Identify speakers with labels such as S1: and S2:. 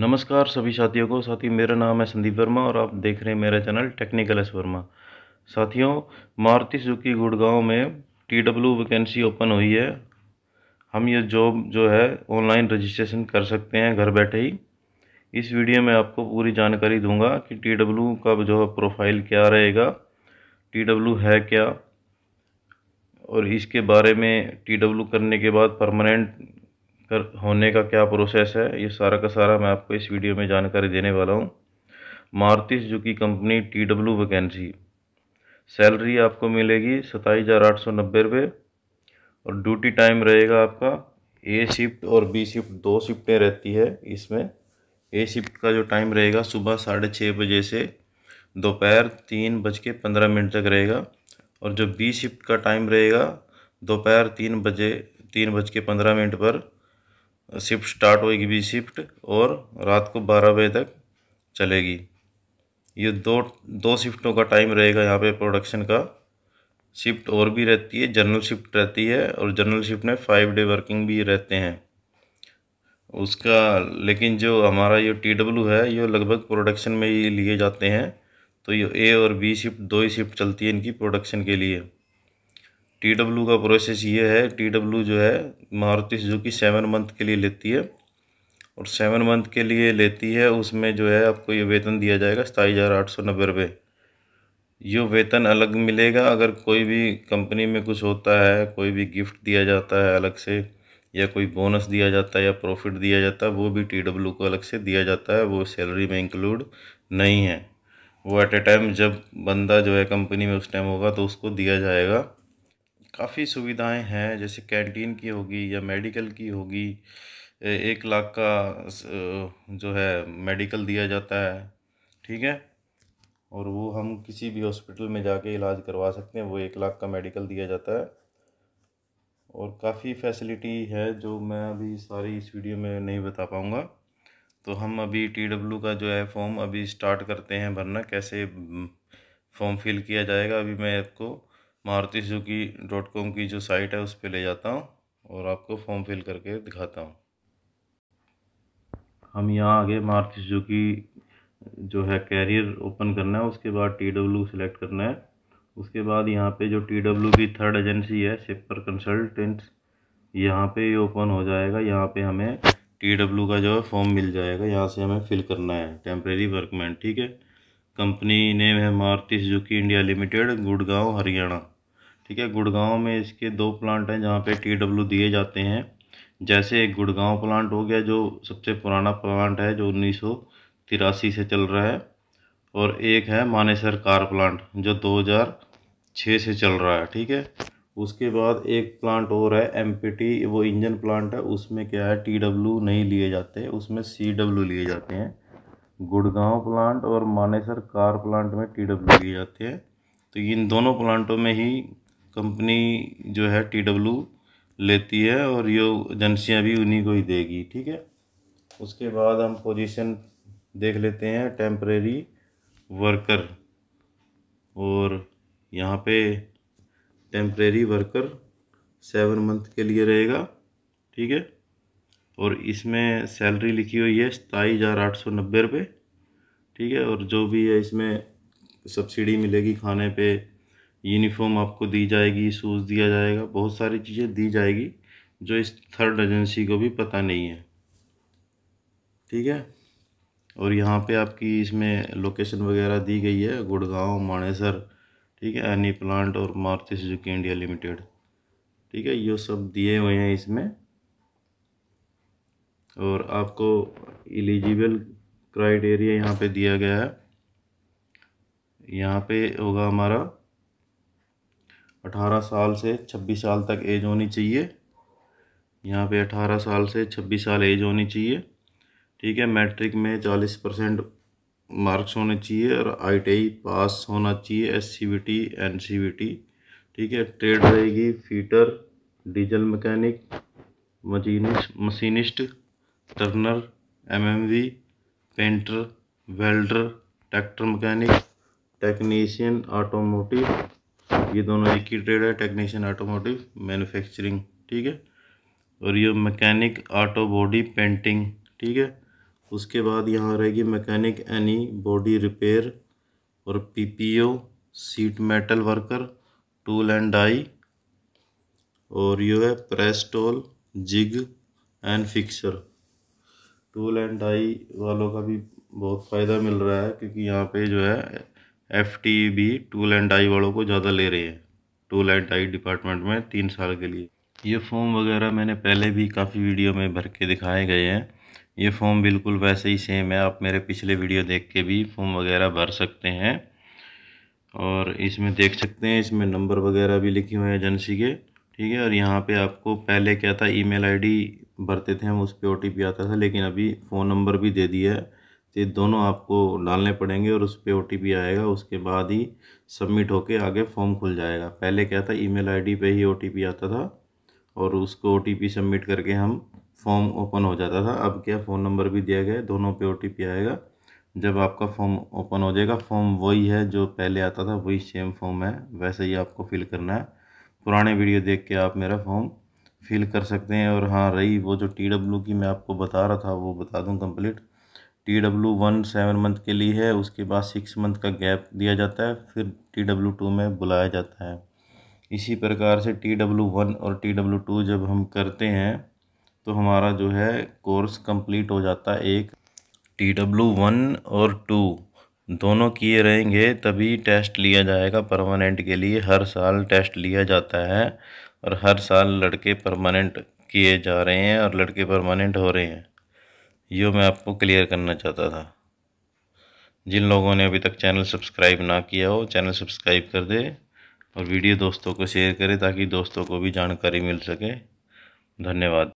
S1: नमस्कार सभी साथियों को साथी मेरा नाम है संदीप वर्मा और आप देख रहे हैं मेरा चैनल टेक्निकल एस वर्मा साथियों मारुति सुखी गुड़गांव में टी डब्ल्यू वैकेंसी ओपन हुई है हम ये जॉब जो है ऑनलाइन रजिस्ट्रेशन कर सकते हैं घर बैठे ही इस वीडियो में आपको पूरी जानकारी दूंगा कि टी डब्ल्यू का जो है प्रोफाइल क्या रहेगा टी डब्ल्यू है क्या और इसके बारे में टी डब्ल्यू करने के बाद परमानेंट कर होने का क्या प्रोसेस है ये सारा का सारा मैं आपको इस वीडियो में जानकारी देने वाला हूँ Maruti Suzuki company T W vacancy salary आपको मिलेगी सताईस हज़ार आठ सौ नब्बे रुपये और ड्यूटी टाइम रहेगा आपका ए शिफ्ट और बी शिफ्ट दो शिफ्टें रहती है इसमें ए शिफ्ट का जो टाइम रहेगा सुबह साढ़े छः बजे से दोपहर तीन बज के पंद्रह मिनट तक रहेगा और जो बी शिफ्ट का टाइम रहेगा दोपहर तीन बजे तीन बज के पंद्रह मिनट पर शिफ्ट स्टार्ट होगी बी शिफ्ट और रात को बारह बजे तक चलेगी ये दो दो शिफ्टों का टाइम रहेगा यहाँ पे प्रोडक्शन का शिफ्ट और भी रहती है जनरल शिफ्ट रहती है और जनरल शिफ्ट में फाइव डे वर्किंग भी रहते हैं उसका लेकिन जो हमारा ये टी डब्ल्यू है ये लगभग प्रोडक्शन में ही लिए जाते हैं तो ये ए और बी शिफ्ट दो ही शिफ्ट चलती है इनकी प्रोडक्शन के लिए टी डब्ल्यू का प्रोसेस ये है टी डब्ल्यू जो है मारुति सुजुकी सेवन मंथ के लिए लेती है और सेवन मंथ के लिए लेती है उसमें जो है आपको ये वेतन दिया जाएगा सताईस हज़ार आठ सौ नब्बे रुपये ये वेतन अलग मिलेगा अगर कोई भी कंपनी में कुछ होता है कोई भी गिफ्ट दिया जाता है अलग से या कोई बोनस दिया जाता है या प्रॉफिट दिया जाता है वो भी टी डब्ल्यू को अलग से दिया जाता है वो सैलरी में इंक्लूड नहीं है वो एट ए टाइम जब बंदा जो है कंपनी में उस टाइम होगा तो उसको दिया जाएगा काफ़ी सुविधाएं हैं जैसे कैंटीन की होगी या मेडिकल की होगी एक लाख का जो है मेडिकल दिया जाता है ठीक है और वो हम किसी भी हॉस्पिटल में जाके इलाज करवा सकते हैं वो एक लाख का मेडिकल दिया जाता है और काफ़ी फैसिलिटी है जो मैं अभी सारी इस वीडियो में नहीं बता पाऊँगा तो हम अभी टी डब्ल्यू का जो है फॉर्म अभी स्टार्ट करते हैं भरना कैसे फॉर्म फिल किया जाएगा अभी मैं आपको मारुति सुजुकी डॉट कॉम की जो साइट है उस पर ले जाता हूँ और आपको फॉर्म फिल करके दिखाता हूँ हम यहाँ आगे मारुति सुजुकी जो है कैरियर ओपन करना है उसके बाद टी डब्ल्यू सेलेक्ट करना है उसके बाद यहाँ पे जो टी डब्ल्यू की थर्ड एजेंसी है शिपर कंसल्टेंट्स यहाँ पे ये ओपन हो जाएगा यहाँ पे हमें टी डब्ल्यू का जो है फॉर्म मिल जाएगा यहाँ से हमें फिल करना है टेम्प्रेरी वर्कमैन ठीक है कंपनी नेम है Maruti Suzuki India limited Gurgaon Haryana ठीक है गुड़गांव में इसके दो प्लांट हैं जहाँ पे टी डब्ल्यू दिए जाते हैं जैसे एक गुड़गांव प्लांट हो गया जो सबसे पुराना प्लांट है जो उन्नीस से चल रहा है और एक है मानेसर कार प्लांट जो 2006 से चल रहा है ठीक है उसके बाद एक प्लांट और है एम वो इंजन प्लांट है उसमें क्या है टी डब्ल्यू नहीं लिए जाते उसमें सी डब्ल्यू लिए जाते हैं गुड़गांव प्लांट और मानेसर कार प्लांट में टी डब्ल्यू लिए जाते हैं तो इन दोनों प्लांटों में ही कंपनी जो है टी डब्ल्यू लेती है और ये एजेंसियाँ भी उन्हीं को ही देगी ठीक है उसके बाद हम पोजीशन देख लेते हैं टेम्परेरी वर्कर और यहाँ पे टेम्परेरी वर्कर सेवन मंथ के लिए रहेगा ठीक है और इसमें सैलरी लिखी हुई है सताईस हज़ार आठ सौ नब्बे रुपये ठीक है और जो भी है इसमें सब्सिडी मिलेगी खाने पे यूनिफॉर्म आपको दी जाएगी शूज़ दिया जाएगा बहुत सारी चीज़ें दी जाएगी जो इस थर्ड एजेंसी को भी पता नहीं है ठीक है और यहाँ पे आपकी इसमें लोकेशन वगैरह दी गई है गुड़गांव मानेसर ठीक है एनी प्लांट और मारुति सुजुकी इंडिया लिमिटेड ठीक है ये सब दिए हुए हैं इसमें और आपको एलिजिबल क्राइटेरिया यहाँ पे दिया गया है यहाँ पे होगा हमारा 18 साल से 26 साल तक एज होनी चाहिए यहाँ पे 18 साल से 26 साल एज होनी चाहिए ठीक है मैट्रिक में 40 परसेंट मार्क्स होने चाहिए और आई पास e होना चाहिए S C B T N C B T ठीक है ट्रेड रहेगी fitter diesel mechanic machinist machinist turner MMV painter welder tractor mechanic technician automotive ये दोनों एक ही ट्रेड है टेक्नीशियन ऑटोमोटिव मैन्युफैक्चरिंग ठीक है और ये मैकेनिक ऑटो बॉडी पेंटिंग ठीक है उसके बाद यहाँ रहेगी मैकेनिक एनी बॉडी रिपेयर और PPO sheet metal worker tool and die और ये है press tool jig and fixture tool and die वालों का भी बहुत फ़ायदा मिल रहा है क्योंकि यहाँ पे जो है एफ टी भी टूल एंड डाई वालों को ज़्यादा ले रही है टूल एंड डाई डिपार्टमेंट में तीन साल के लिए ये फॉर्म वगैरह मैंने पहले भी काफ़ी वीडियो में भर के दिखाए गए हैं ये फॉर्म बिल्कुल वैसे ही सेम है आप मेरे पिछले वीडियो देख के भी फॉर्म वगैरह भर सकते हैं और इसमें देख सकते हैं इसमें नंबर वगैरह भी लिखे हुए हैं एजेंसी के ठीक है और यहाँ पे आपको पहले क्या था ईमेल आईडी भरते थे हम उस पर ओ आता था लेकिन अभी फ़ोन नंबर भी दे दिया है ये दोनों आपको डालने पड़ेंगे और उस पर ओ आएगा उसके बाद ही सबमिट होके आगे फॉर्म खुल जाएगा पहले क्या था ईमेल आईडी पे ही ओ आता था और उसको ओ सबमिट करके हम फॉर्म ओपन हो जाता था अब क्या फ़ोन नंबर भी दिया गया है दोनों पे ओ आएगा जब आपका फॉर्म ओपन हो जाएगा फॉर्म वही है जो पहले आता था वही सेम फॉर्म है वैसे ही आपको फिल करना है पुराने वीडियो देख के आप मेरा फॉर्म फिल कर सकते हैं और हाँ रही वो जो टी की मैं आपको बता रहा था वो बता दूँ complete T W one seven month के लिए है उसके बाद सिक्स मंथ का गैप दिया जाता है फिर टी डब्ल्यू टू में बुलाया जाता है इसी प्रकार से टी डब्ल्यू वन और टी डब्ल्यू टू जब हम करते हैं तो हमारा जो है कोर्स कंप्लीट हो जाता है एक टी डब्ल्यू वन और टू दोनों किए रहेंगे तभी टेस्ट लिया जाएगा परमानेंट के लिए हर साल टेस्ट लिया जाता है और हर साल लड़के परमानेंट किए जा रहे हैं और लड़के परमानेंट हो रहे हैं यो मैं आपको क्लियर करना चाहता था जिन लोगों ने अभी तक चैनल सब्सक्राइब ना किया हो चैनल सब्सक्राइब कर दे और वीडियो दोस्तों को शेयर करें ताकि दोस्तों को भी जानकारी मिल सके धन्यवाद